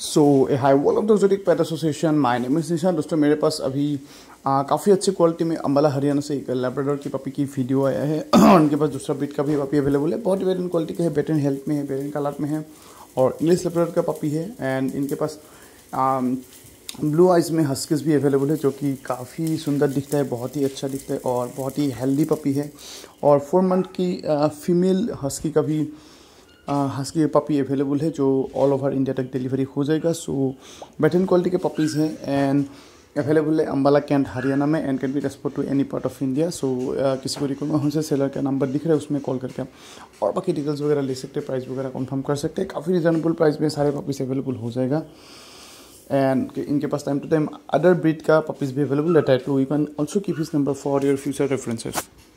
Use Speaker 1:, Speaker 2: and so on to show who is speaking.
Speaker 1: so high wall of the जोरिक pet association my name is Nishan दोस्तों मेरे पास अभी काफ़ी अच्छी क्वालिटी में अम्बाला हरियाणा से एक लेब्रेडोर की पपी की वीडियो आया है उनके पास दूसरा बीट का भी पपी अवेलेबल है बहुत वेरियन क्वालिटी का है बेटर हेल्थ में है बेटन कलर में है और इंग्लिश लेब्रेडोर का पपी है एंड इनके पास ब्लू आइज़ में हस्किस भी अवेलेबल है जो कि काफ़ी सुंदर दिखता है बहुत ही अच्छा दिखता है और बहुत ही हेल्दी पपी है और फोर मंथ की फीमेल हस्की का भी हस्की पपी अवेलेबल है जो ऑल ओवर इंडिया तक डिलीवरी हो जाएगा सो बेटर क्वालिटी के पपीज़ हैं एंड अवेलेबल है अम्बाला कैंट हरियाणा में and can be export to any part of India so किसी को में हो सेलर का नंबर दिख रहा है उसमें कॉल करके और बाकी डिटेल्स वगैरह ले सकते हैं प्राइस वगैरह कंफर्म कर सकते हैं काफ़ी रिजनेबल प्राइस में सारे पपीज़ अवेलेबल हो जाएगा एंड इनके पास time to time other breed का पपीज़ भी अवेलेबल रहता है to you can also keep his number for your future references